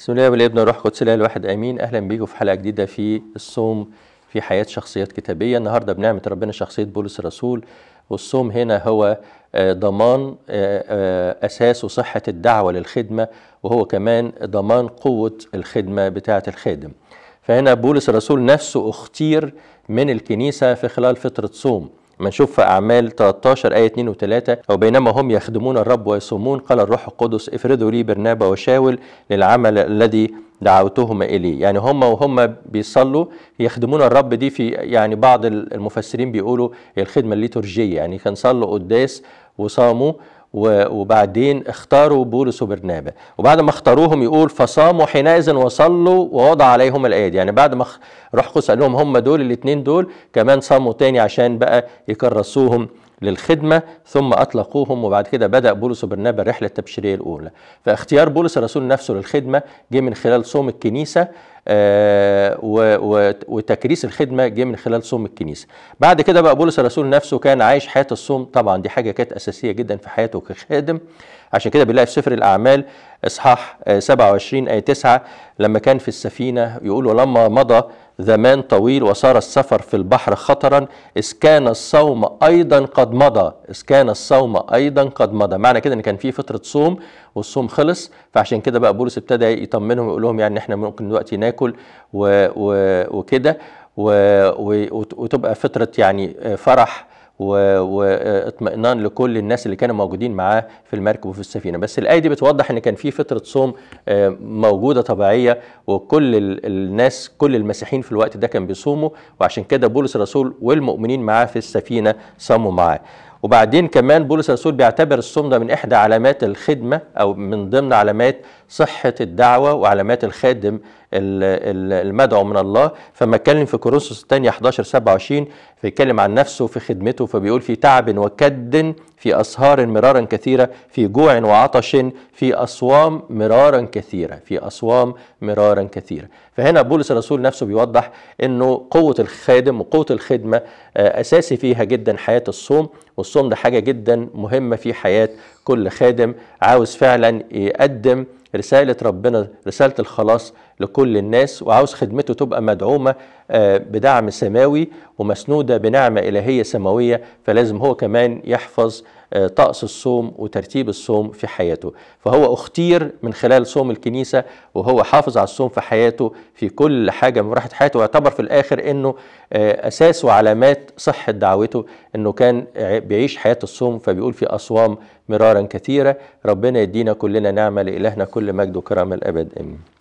بسم الله والابن والروح القدس الاله الواحد امين اهلا بيكم في حلقه جديده في الصوم في حياه شخصيات كتابيه النهارده بنعمه ربنا شخصيه بولس الرسول والصوم هنا هو آه، ضمان آه، آه، اساس وصحه الدعوه للخدمه وهو كمان ضمان قوه الخدمه بتاعه الخادم فهنا بولس الرسول نفسه اختير من الكنيسه في خلال فتره صوم ما نشوف في أعمال 13 آية 2 و3 وبينما هم يخدمون الرب ويصومون قال الروح القدس افرضوا لي برنابا وشاول للعمل الذي دعوتهم إليه يعني هم وهم بيصلوا يخدمون الرب دي في يعني بعض المفسرين بيقولوا الخدمة الليتورجية يعني كان صلوا قداس وصاموا وبعدين اختاروا بولس وبرنابا وبعد ما اختاروهم يقول فصاموا حينئذ وصلوا ووضع عليهم الايدي يعني بعد ما روح قدس قال لهم هم دول الاثنين دول كمان صاموا تاني عشان بقى يكرسوهم للخدمه ثم اطلقوهم وبعد كده بدا بولس وبرنابا الرحله التبشيريه الاولى فاختيار بولس الرسول نفسه للخدمه جه من خلال صوم الكنيسه آه، وتكريس الخدمه جه من خلال صوم الكنيسه. بعد كده بقى بولس الرسول نفسه كان عايش حياه الصوم طبعا دي حاجه كانت اساسيه جدا في حياته كخادم عشان كده بنلاقي في سفر الاعمال اصحاح 27 آه، ايه 9 لما كان في السفينه يقول ولما مضى زمان طويل وصار السفر في البحر خطرا إذ كان الصوم أيضا قد مضى إذ كان الصوم أيضا قد مضى معنى كده أن كان في فترة صوم والصوم خلص فعشان كده بقى بولس ابتدى يطمنهم يقول لهم يعني احنا ممكن دلوقتي ناكل وكده وتبقى فتره يعني فرح واطمئنان لكل الناس اللي كانوا موجودين معاه في المركب وفي السفينه بس الايه دي بتوضح ان كان في فتره صوم آه، موجوده طبيعيه وكل الناس كل المسيحيين في الوقت ده كان بيصوموا وعشان كده بولس الرسول والمؤمنين معاه في السفينه صاموا معاه وبعدين كمان بولس الرسول بيعتبر الصوم ده من إحدى علامات الخدمة أو من ضمن علامات صحة الدعوة وعلامات الخادم المدعو من الله فما اتكلم في كورنثوس الثانية 11 27 فيتكلم عن نفسه في خدمته فبيقول في تعب وكد في أسهار مرارا كثيرة في جوع وعطش في أصوام مرارا كثيرة في أصوام مرارا كثيرة فهنا بولس الرسول نفسه بيوضح أنه قوة الخادم وقوة الخدمة آه، أساسي فيها جدا حياة الصوم والصوم ده حاجة جدا مهمة في حياة كل خادم عاوز فعلا يقدم رسالة ربنا رسالة الخلاص لكل الناس وعاوز خدمته تبقى مدعومة آه، بدعم سماوي ومسنودة بنعمة إلهية سماوية فلازم هو كمان يحفظ آه، طقس الصوم وترتيب الصوم في حياته فهو اختير من خلال صوم الكنيسه وهو حافظ على الصوم في حياته في كل حاجه من راحه حياته ويعتبر في الاخر انه آه، اساس وعلامات صحه دعوته انه كان بيعيش حياه الصوم فبيقول في اصوام مرارا كثيره ربنا يدينا كلنا نعمه لالهنا كل مجد وكرامة الابد امين